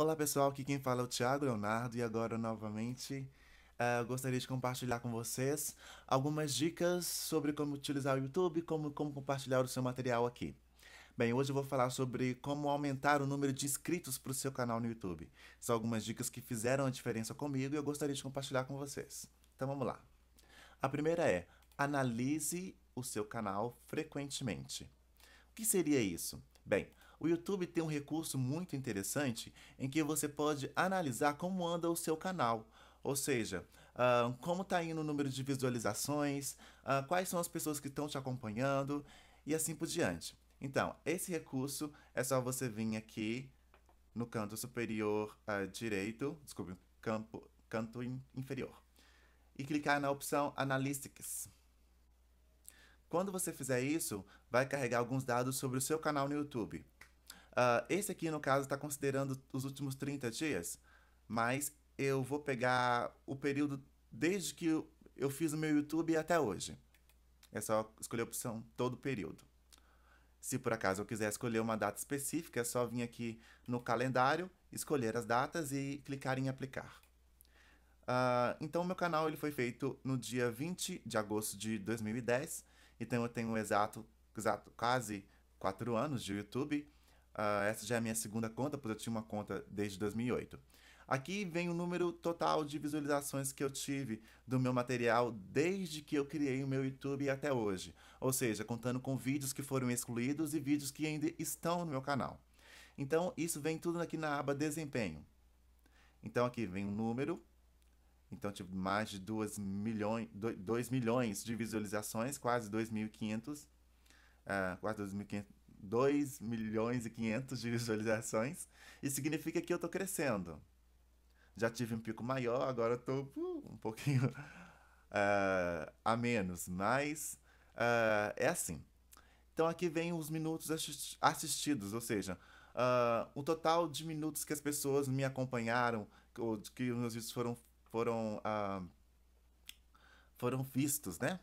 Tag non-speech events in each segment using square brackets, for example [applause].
Olá pessoal, aqui quem fala é o Thiago Leonardo e agora novamente uh, gostaria de compartilhar com vocês algumas dicas sobre como utilizar o YouTube, como, como compartilhar o seu material aqui. Bem, hoje eu vou falar sobre como aumentar o número de inscritos para o seu canal no YouTube. São algumas dicas que fizeram a diferença comigo e eu gostaria de compartilhar com vocês. Então vamos lá. A primeira é, analise o seu canal frequentemente. O que seria isso? Bem, o YouTube tem um recurso muito interessante em que você pode analisar como anda o seu canal, ou seja, uh, como está indo o número de visualizações, uh, quais são as pessoas que estão te acompanhando e assim por diante. Então, esse recurso é só você vir aqui no canto superior uh, direito, desculpe, campo, canto in, inferior, e clicar na opção Analytics. Quando você fizer isso, vai carregar alguns dados sobre o seu canal no YouTube. Uh, esse aqui, no caso, está considerando os últimos 30 dias, mas eu vou pegar o período desde que eu, fiz o meu YouTube até hoje. É só escolher a opção todo período. Se por acaso eu quiser escolher uma data específica, é só vir aqui no calendário, escolher as datas e clicar em aplicar. Uh, então, meu canal ele foi feito no dia 20 de agosto de 2010, então eu tenho exato, exato quase 4 anos de YouTube. Uh, essa já é a minha segunda conta, pois eu tinha uma conta desde 2008. Aqui vem o número total de visualizações que eu tive do meu material desde que eu criei o meu YouTube até hoje, ou seja, contando com vídeos que foram excluídos e vídeos que ainda estão no meu canal. Então, isso vem tudo aqui na aba Desempenho. Então, aqui vem o número. Então, tive mais de 2 milhões, 2 milhões de visualizações, quase 2.500. Uh, ah, quase 2.500 2 milhões e 500 de visualizações. e significa que eu tô crescendo. Já tive um pico maior, agora estou tô uh, um pouquinho uh, [laughs] a menos, mas uh, é assim. Então aqui vem os minutos assistidos, ou seja, ah, o total de minutos que as pessoas me acompanharam, que, que os meus vídeos foram, foram, ah, foram vistos, né?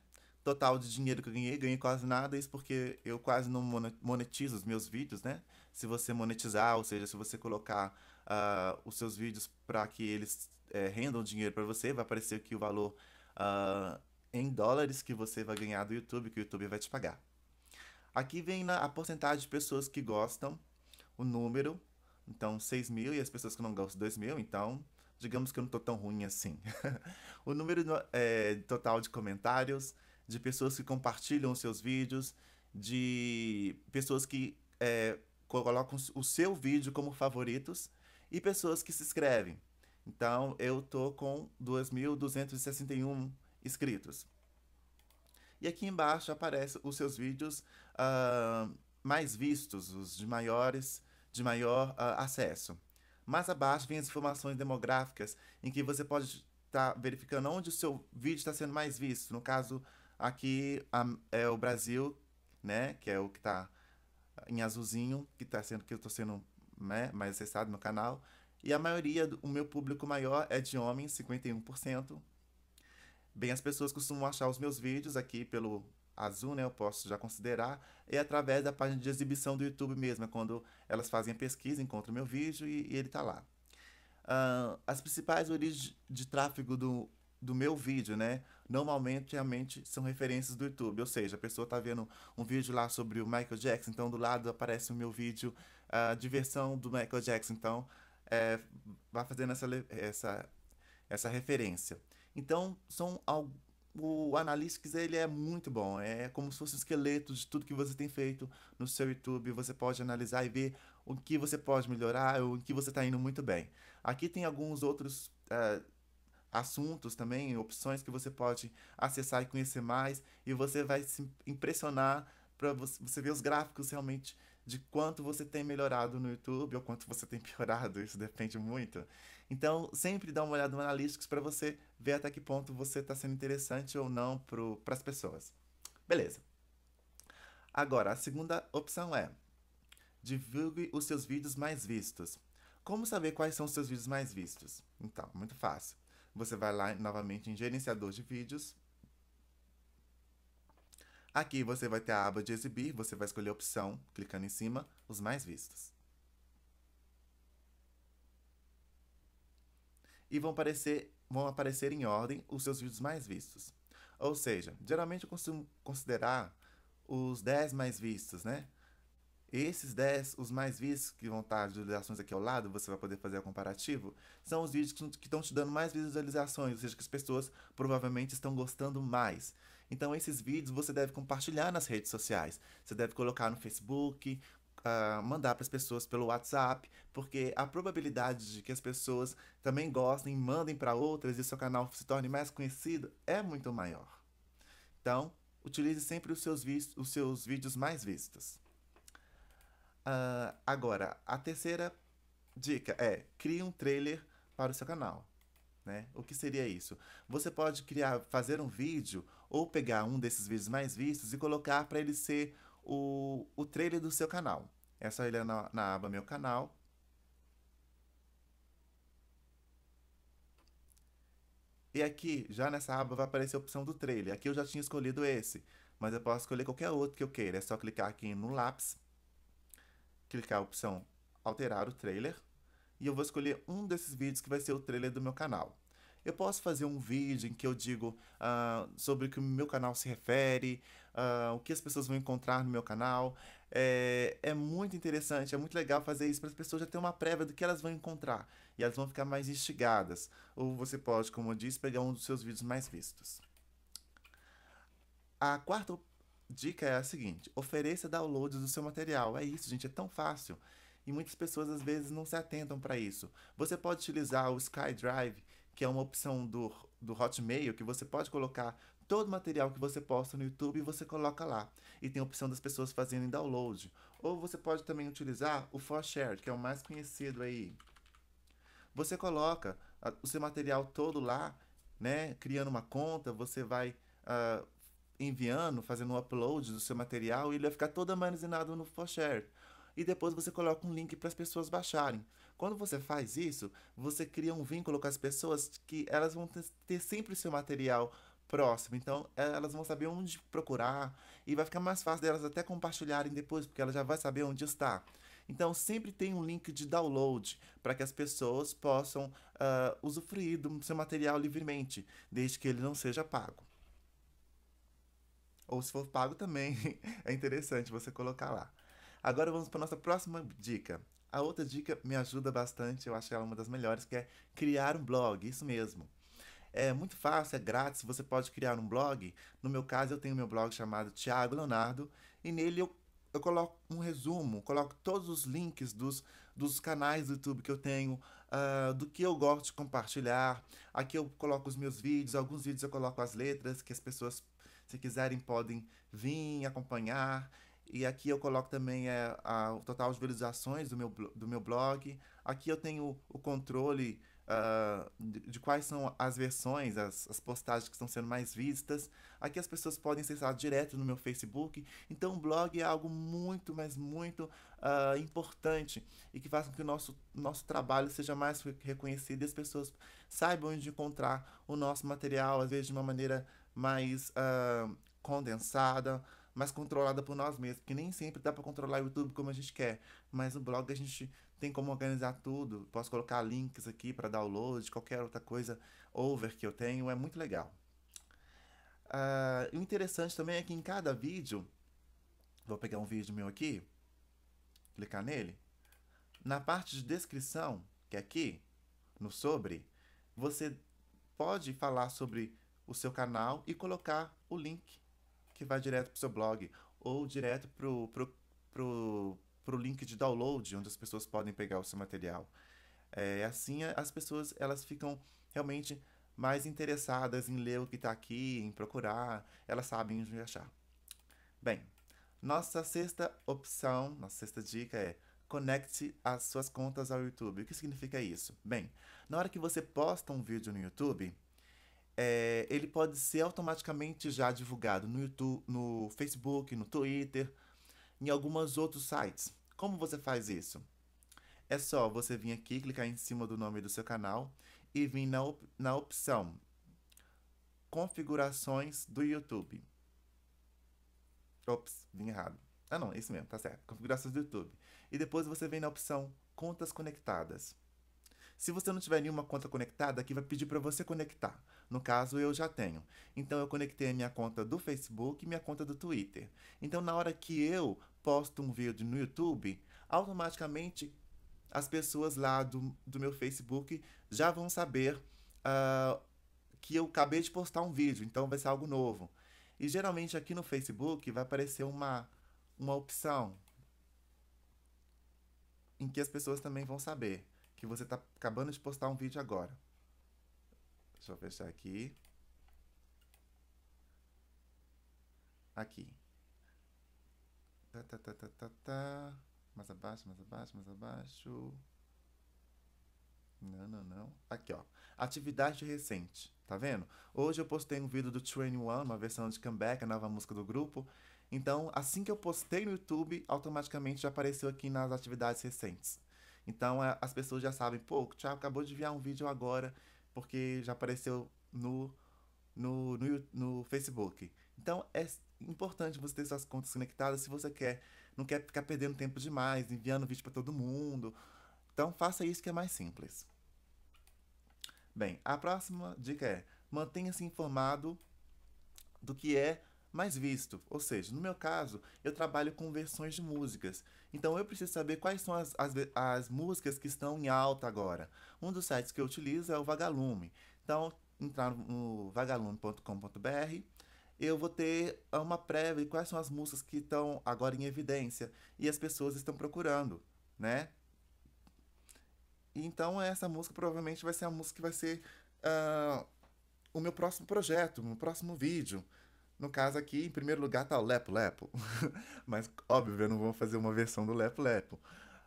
total de dinheiro que eu ganhei, ganhei quase nada, isso porque eu quase não monetizo os meus vídeos, né? Se você monetizar, ou seja, se você colocar uh, os seus vídeos para que eles é, rendam dinheiro para você, vai aparecer aqui o valor uh, em dólares que você vai ganhar do YouTube, que o YouTube vai te pagar. Aqui vem a porcentagem de pessoas que gostam, o número, então 6 mil, e as pessoas que não gostam, 2 mil, então digamos que eu não estou tão ruim assim. [laughs] o número é, total de comentários, de pessoas que compartilham os seus vídeos, de pessoas que é, colocam o seu vídeo como favoritos e pessoas que se inscrevem. Então, eu tô com 2.261 inscritos. E aqui embaixo aparecem os seus vídeos uh, mais vistos, os de maiores, de maior uh, acesso. Mais abaixo vem as informações demográficas, em que você pode estar tá verificando onde o seu vídeo está sendo mais visto. No caso, Aqui a, é o Brasil, né, que é o que está em azulzinho, que tá sendo que eu estou sendo né, mais acessado no canal. E a maioria, o meu público maior é de homens, 51%. Bem, as pessoas costumam achar os meus vídeos aqui pelo azul, né? Eu posso já considerar. E é através da página de exibição do YouTube mesmo, é quando elas fazem a pesquisa, encontram meu vídeo e, e ele tá lá. Uh, as principais origens de tráfego do do meu vídeo, né? Normalmente a mente são referências do YouTube, ou seja, a pessoa tá vendo um vídeo lá sobre o Michael Jackson, então do lado aparece o meu vídeo, a diversão do Michael Jackson, então é, vai fazendo essa, essa, essa referência. Então são o Analytics ele é muito bom, é como se fosse um esqueleto de tudo que você tem feito no seu YouTube, você pode analisar e ver o que você pode melhorar, o que você está indo muito bem. Aqui tem alguns outros uh, assuntos também, opções que você pode acessar e conhecer mais, e você vai se impressionar para você ver os gráficos realmente de quanto você tem melhorado no YouTube ou quanto você tem [laughs] piorado, isso depende muito. Então, sempre dá uma olhada no Analytics para você ver até que ponto você está sendo interessante ou não para as pessoas. Beleza. Agora, a segunda opção é divulgue os seus vídeos mais vistos. Como saber quais são os seus vídeos mais vistos? Então, muito fácil. Você vai lá novamente em gerenciador de vídeos. Aqui você vai ter a aba de exibir, você vai escolher a opção, clicando em cima, os mais vistos. E vão aparecer, vão aparecer em ordem os seus vídeos mais vistos. Ou seja, geralmente eu costumo considerar os 10 mais vistos, né? Esses 10, os mais vistos, que vão estar as visualizações aqui ao lado, você vai poder fazer o comparativo, são os vídeos que estão te dando mais visualizações, ou seja, que as pessoas provavelmente estão gostando mais. Então, esses vídeos você deve compartilhar nas redes sociais. Você deve colocar no Facebook, Uh, mandar para as pessoas pelo WhatsApp, porque a probabilidade de que as pessoas também gostem, mandem para outras e seu canal se torne mais conhecido é muito maior. Então, utilize sempre os seus, os seus vídeos mais vistos. Uh, agora, a terceira dica é crie um trailer para o seu canal. Né? O que seria isso? Você pode criar, fazer um vídeo ou pegar um desses vídeos mais vistos e colocar para ele ser o, o trailer do seu canal. É só ele na, na aba Meu Canal. E aqui, já nessa aba, vai aparecer a opção do trailer. Aqui eu já tinha escolhido esse, mas eu posso escolher qualquer outro que eu queira. É só clicar aqui no lápis clicar a opção alterar o trailer e eu vou escolher um desses vídeos que vai ser o trailer do meu canal. Eu posso fazer um vídeo em que eu digo uh, sobre o que o meu canal se refere, uh, o que as pessoas vão encontrar no meu canal. É, é muito interessante, é muito legal fazer isso para as pessoas já terem uma prévia do que elas vão encontrar e elas vão ficar mais instigadas. Ou você pode, como eu disse, pegar um dos seus vídeos mais vistos. A quarta dica é a seguinte: ofereça downloads do seu material. É isso, gente, é tão fácil. E muitas pessoas às vezes não se atentam para isso. Você pode utilizar o SkyDrive, que é uma opção do, do Hotmail, que você pode colocar todo o material que você posta no YouTube, você coloca lá. E tem a opção das pessoas fazerem download. Ou você pode também utilizar o ForShare, que é o mais conhecido aí. Você coloca ah, o seu material todo lá, né? Criando uma conta, você vai uh, enviando, fazendo um upload do seu material, ele vai ficar todo armazenado no ForShare. E depois você coloca um link para as pessoas baixarem. Quando você faz isso, você cria um vínculo com as pessoas que elas vão ter sempre o seu material próximo. Então, é, elas vão saber onde procurar e vai ficar mais fácil delas até compartilharem depois, porque ela já vai saber onde está. Então, sempre tem um link de download para que as pessoas possam uh, usufruir do seu material livremente, desde que ele não seja pago. Ou se for pago também, [laughs] é interessante você colocar lá. Agora vamos para nossa próxima dica. A outra dica me ajuda bastante, eu acho ela uma das melhores, que é criar um blog, isso mesmo. É muito fácil, é grátis, você pode criar um blog. No meu caso, eu tenho meu blog chamado Tiago Leonardo e nele eu, eu coloco um resumo, coloco todos os links dos, dos canais do YouTube que eu tenho, uh, do que eu gosto de compartilhar. Aqui eu coloco os meus vídeos, alguns vídeos eu coloco as letras que as pessoas se quiserem, podem vir acompanhar. E aqui eu coloco também é, a, o total de visualizações do meu, do meu blog. Aqui eu tenho o controle uh, de, de, quais são as versões, as, as postagens que estão sendo mais vistas. Aqui as pessoas podem acessar direto no meu Facebook. Então o blog é algo muito, mas muito uh, importante e que faz com que o nosso, nosso trabalho seja mais reconhecido e as pessoas saibam onde encontrar o nosso material, às vezes de uma maneira mais uh, condensada, mais controlada por nós mesmos, porque nem sempre dá para controlar o YouTube como a gente quer, mas o blog a gente tem como organizar tudo. Posso colocar links aqui para download, qualquer outra coisa over que eu tenho, é muito legal. Uh, o interessante também é que em cada vídeo, vou pegar um vídeo meu aqui, clicar nele, na parte de descrição, que é aqui, no sobre, você pode falar sobre o seu canal e colocar o link que vai direto para o seu blog ou direto para o pro, pro, pro link de download, onde as pessoas podem pegar o seu material. É, assim, as pessoas elas ficam realmente mais interessadas em ler o que está aqui, em procurar, elas sabem onde achar. Bem, nossa sexta opção, nossa sexta dica é conecte as suas contas ao YouTube. O que significa isso? Bem, na hora que você posta um vídeo no YouTube, é, ele pode ser automaticamente já divulgado no YouTube, no Facebook, no Twitter, em alguns outros sites. Como você faz isso? É só você vir aqui, clicar em cima do nome do seu canal e vir na, op na opção Configurações do YouTube. Ops, vim errado. Ah não, é isso mesmo, tá certo. Configurações do YouTube. E depois você vem na opção Contas Conectadas. Se você não tiver nenhuma conta conectada, aqui vai pedir para você conectar. No caso, eu já tenho. Então, eu conectei a minha conta do Facebook e minha conta do Twitter. Então, na hora que eu posto um vídeo no YouTube, automaticamente as pessoas lá do, do meu Facebook já vão saber uh, que eu acabei de postar um vídeo, então vai ser algo novo. E geralmente aqui no Facebook vai aparecer uma, uma opção em que as pessoas também vão saber que você está acabando de postar um vídeo agora. Deixa eu fechar aqui. Aqui. Tá, tá, tá, tá, tá, tá. Mais abaixo, mais abaixo, mais abaixo. Não, não, não. Aqui, ó. Atividade recente. Tá vendo? Hoje eu postei um vídeo do Train One, uma versão de comeback, a nova música do grupo. Então, assim que eu postei no YouTube, automaticamente já apareceu aqui nas atividades recentes. Então é, as pessoas já sabem, pô, o Thiago acabou de enviar um vídeo agora, porque já apareceu no, no, no, no Facebook. Então é importante você ter suas contas conectadas se você quer, não quer ficar perdendo tempo demais, enviando vídeo para todo mundo. Então faça isso que é mais simples. Bem, a próxima dica é mantenha-se informado do que é mais visto. Ou seja, no meu caso, eu trabalho com versões de músicas. Então eu preciso saber quais são as, as, as músicas que estão em alta agora. Um dos sites que eu utilizo é o Vagalume. Então, entrar no vagalume.com.br, eu vou ter uma prévia de quais são as músicas que estão agora em evidência e as pessoas estão procurando, né? Então essa música provavelmente vai ser a música que vai ser uh, o meu próximo projeto, o meu próximo vídeo. No caso aqui, em primeiro lugar, tá o Lepo Lepo. [laughs] Mas, óbvio, eu não vou fazer uma versão do Lepo Lepo.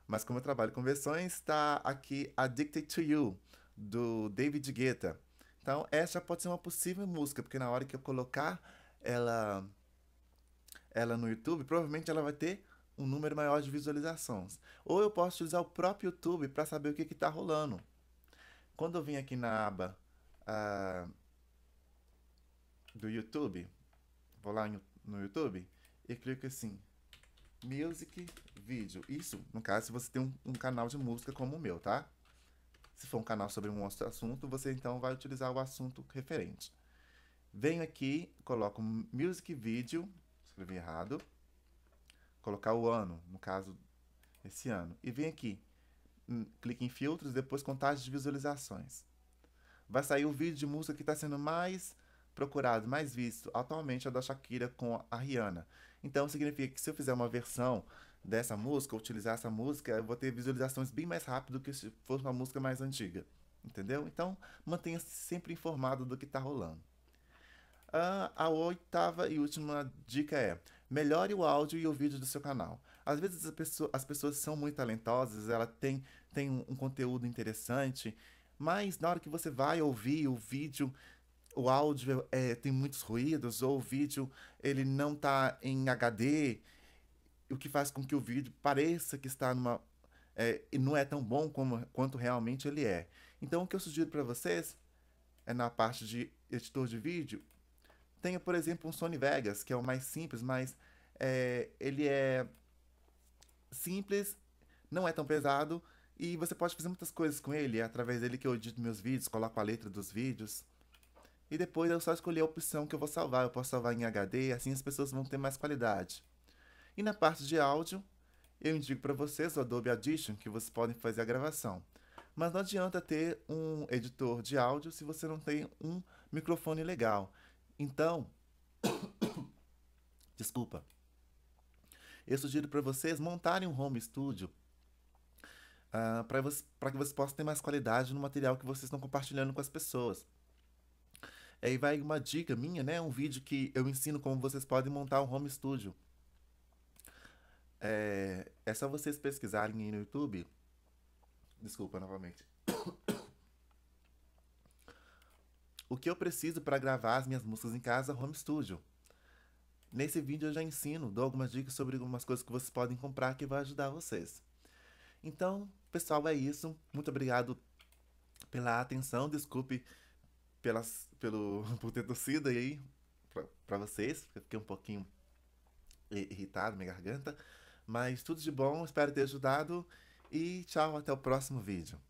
Mas como eu trabalho com versões, está aqui Addicted to You, do David Guetta. Então, essa pode ser uma possível música, porque na hora que eu colocar ela, ela no YouTube, provavelmente ela vai ter um número maior de visualizações. Ou eu posso utilizar o próprio YouTube para saber o que está rolando. Quando eu vim aqui na aba uh, do YouTube, vou lá no YouTube e clico assim, music video. Isso, no caso, se você tem um, um, canal de música como o meu, tá? Se for um canal sobre um outro assunto, você então vai utilizar o assunto referente. Venho aqui, coloco music video, escrevi errado, colocar o ano, no caso, esse ano. E vem aqui, hum, clique em filtros, depois contagem de visualizações. Vai sair o vídeo de música que está sendo mais procurado mais visto atualmente é o da Shakira com a Rihanna. Então significa que se eu fizer uma versão dessa música, utilizar essa música, eu vou ter visualizações bem mais rápido do que se fosse uma música mais antiga. Entendeu? Então mantenha-se sempre informado do que está rolando. Uh, a oitava e última dica é: melhore o áudio e o vídeo do seu canal. Às vezes as, pessoa, as pessoas são muito talentosas, ela tem, tem um, um, conteúdo interessante, mas na hora que você vai ouvir o vídeo, o áudio é, é, tem muitos ruídos ou o vídeo ele não está em HD, o que faz com que o vídeo pareça que está numa é, e não é tão bom como, quanto realmente ele é. Então o que eu sugiro para vocês é na parte de editor de vídeo tenha por exemplo um Sony Vegas que é o mais simples, mas é, ele é simples, não é tão pesado e você pode fazer muitas coisas com ele. É através dele que eu edito meus vídeos, coloco a letra dos vídeos e depois eu só escolher a opção que eu vou salvar. Eu posso salvar em HD, assim as pessoas vão ter mais qualidade. E na parte de áudio, eu indico para vocês o Adobe Audition, que vocês podem fazer a gravação. Mas não adianta ter um editor de áudio se você não tem um microfone legal. Então, [coughs] desculpa. Eu sugiro para vocês montarem um home studio uh, ah, para que vocês possam ter mais qualidade no material que vocês estão compartilhando com as pessoas. Aí vai uma dica minha, né? Um vídeo que eu ensino como vocês podem montar um home studio. É, é só vocês pesquisarem aí no YouTube. Desculpa novamente. O que eu preciso para gravar as minhas músicas em casa, home studio. Nesse vídeo eu já ensino, dou algumas dicas sobre algumas coisas que vocês podem comprar que vai ajudar vocês. Então, pessoal, é isso. Muito obrigado pela atenção. Desculpe pelas, pelo, [laughs] por ter torcido aí para vocês, porque eu fiquei um pouquinho irritado, minha garganta. Mas tudo de bom, espero ter ajudado e tchau, até o próximo vídeo.